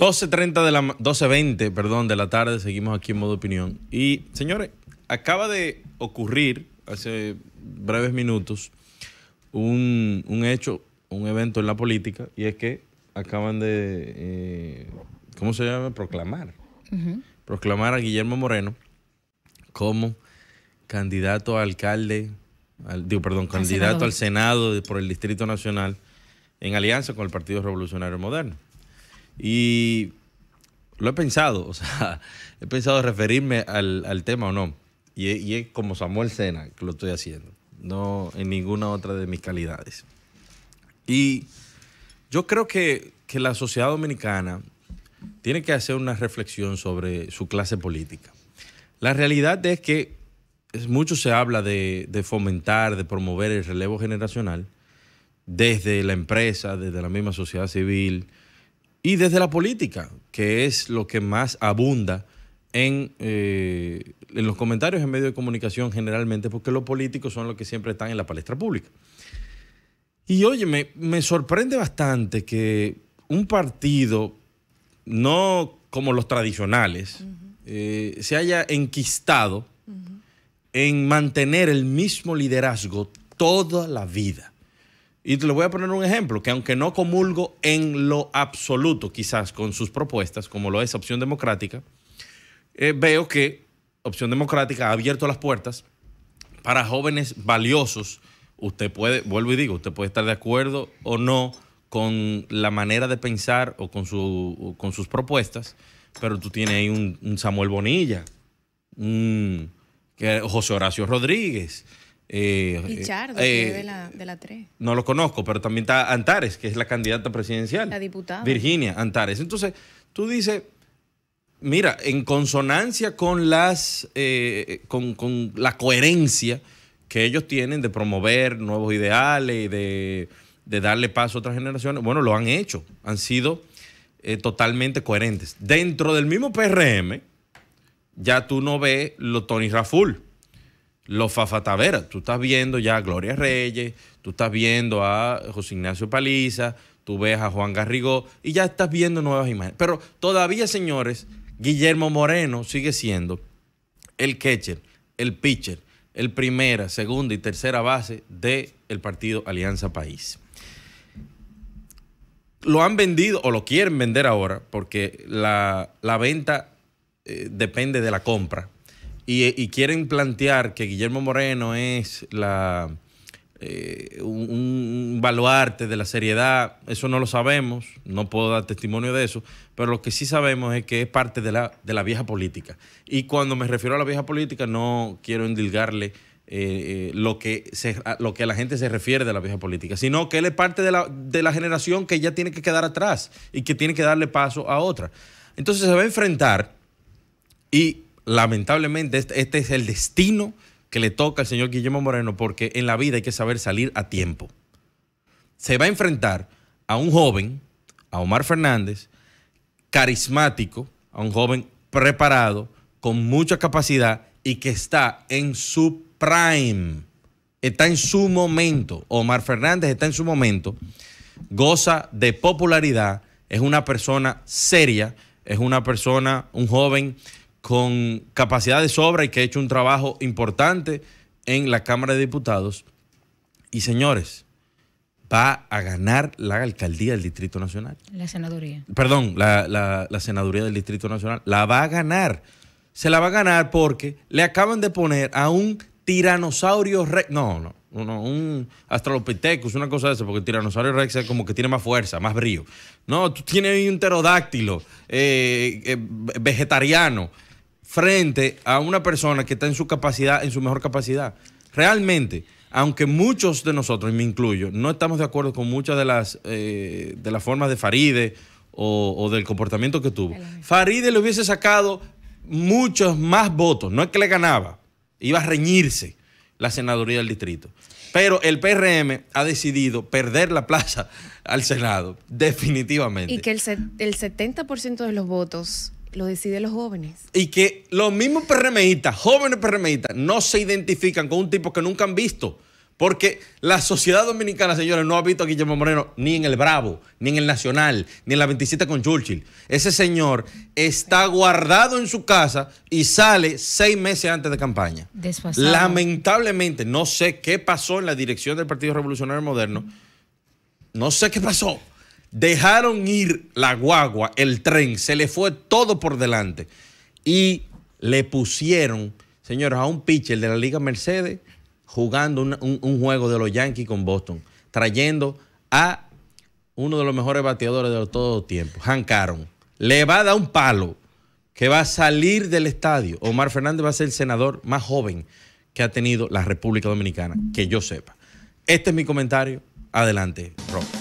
12.30 de la 12.20, perdón, de la tarde, seguimos aquí en modo opinión. Y señores, acaba de ocurrir hace breves minutos un, hecho, un evento en la política, y es que acaban de, eh, ¿cómo se llama? Proclamar. Proclamar a Guillermo Moreno como candidato a alcalde, perdón, candidato al Senado por el Distrito Nacional en alianza con el Partido Revolucionario Moderno. Y lo he pensado, o sea, he pensado referirme al, tema o no. Y, es como Samuel Sena que lo estoy haciendo, no en ninguna otra de mis calidades. Y yo creo que, la sociedad dominicana tiene que hacer una reflexión sobre su clase política. La realidad es que mucho se habla de, fomentar, de promover el relevo generacional desde la empresa, desde la misma sociedad civil, y desde la política, que es lo que más abunda en, eh, en los comentarios en medios de comunicación generalmente, porque los políticos son los que siempre están en la palestra pública. Y oye, me, sorprende bastante que un partido, no como los tradicionales, eh, se haya enquistado en mantener el mismo liderazgo toda la vida. Y te voy a poner un ejemplo, que aunque no comulgo en lo absoluto quizás con sus propuestas, como lo es Opción Democrática, eh, veo que Opción Democrática ha abierto las puertas para jóvenes valiosos. Usted puede, vuelvo y digo, usted puede estar de acuerdo o no con la manera de pensar o con, su, sus propuestas, pero tú tienes ahí un, un Samuel Bonilla, un José Horacio Rodríguez, eh, eh, eh de, la, 3. No lo conozco, pero también está Antares, que es la candidata presidencial. La diputada. Virginia Antares. Entonces, tú dices, mira, en consonancia con, las, eh, con, la coherencia que ellos tienen de promover nuevos ideales y de, de darle paso a otras generaciones, bueno, lo han hecho, han sido totalmente coherentes. Dentro del mismo PRM, ya tú no ves lo Tony Raful los fafataveras. Tú estás viendo ya a Gloria Reyes, tú estás viendo a José Ignacio Paliza, tú ves a Juan Garrigó y ya estás viendo nuevas imágenes. Pero todavía, señores, Guillermo Moreno sigue siendo el catcher, el pitcher, el primera, segunda y tercera base del el partido Alianza País. Lo han vendido o lo quieren vender ahora porque la, venta eh, depende de la compra y, quieren plantear que Guillermo Moreno es la eh, un, baluarte de la seriedad, eso no lo sabemos, no puedo dar testimonio de eso, pero lo que sí sabemos es que es parte de la, vieja política. Y cuando me refiero a la vieja política, no quiero endilgarle eh, eh, lo, que a, lo que la gente se refiere de la vieja política, sino que él es parte de la, de la, generación que ya tiene que quedar atrás y que tiene que darle paso a otra. Entonces se va a enfrentar y lamentablemente, este, este, es el destino que le toca al señor Guillermo Moreno, porque en la vida hay que saber salir a tiempo. Se va a enfrentar a un joven, a Omar Fernández, carismático, a un joven preparado, con mucha capacidad y que está en su prime, está en su momento. Omar Fernández está en su momento, goza de popularidad, es una persona seria, es una persona, un joven con capacidad de sobra y que ha hecho un trabajo importante en la Cámara de Diputados. Y señores, va a ganar la alcaldía del Distrito Nacional. La senaduría. Perdón, la, senaduría del Distrito Nacional. La va a ganar. Se la va a ganar porque le acaban de poner a un tiranosaurio rex. No, no, no, un astralopithecus, una cosa de eso, porque el tiranosaurio rex es como que tiene más fuerza, más brillo No, tiene un pterodáctilo eh, eh, vegetariano frente a una persona que está en su capacidad, en su mejor capacidad. Realmente, aunque muchos de nosotros, y me incluyo, no estamos de acuerdo con muchas de las, eh, de las formas de Faride o, del comportamiento que tuvo, Faride le hubiese sacado muchos más votos. No es que le ganaba, iba a reñirse la senaduría del distrito. Pero el PRM ha decidido perder la plaza al Senado, definitivamente. Y que el, el 70% de los votos lo deciden los jóvenes. Y que los mismos PRMistas, jóvenes PRMistas, no se identifican con un tipo que nunca han visto. Porque la sociedad dominicana, señores, no ha visto a Guillermo Moreno ni en el Bravo, ni en el Nacional, ni en la 27 con Churchill. Ese señor está guardado en su casa y sale seis meses antes de campaña. Lamentablemente, no sé qué pasó en la dirección del Partido Revolucionario Moderno. No sé qué pasó dejaron ir la guagua, el tren, se le fue todo por delante y le pusieron, señores, a un pitcher de la Liga Mercedes jugando un, juego de los Yankees con Boston, trayendo a uno de los mejores bateadores de todo tiempo, Hank Aaron. Le va a dar un palo que va a salir del estadio. Omar Fernández va a ser el senador más joven que ha tenido la República Dominicana, que yo sepa. Este es mi comentario. Adelante, Rob.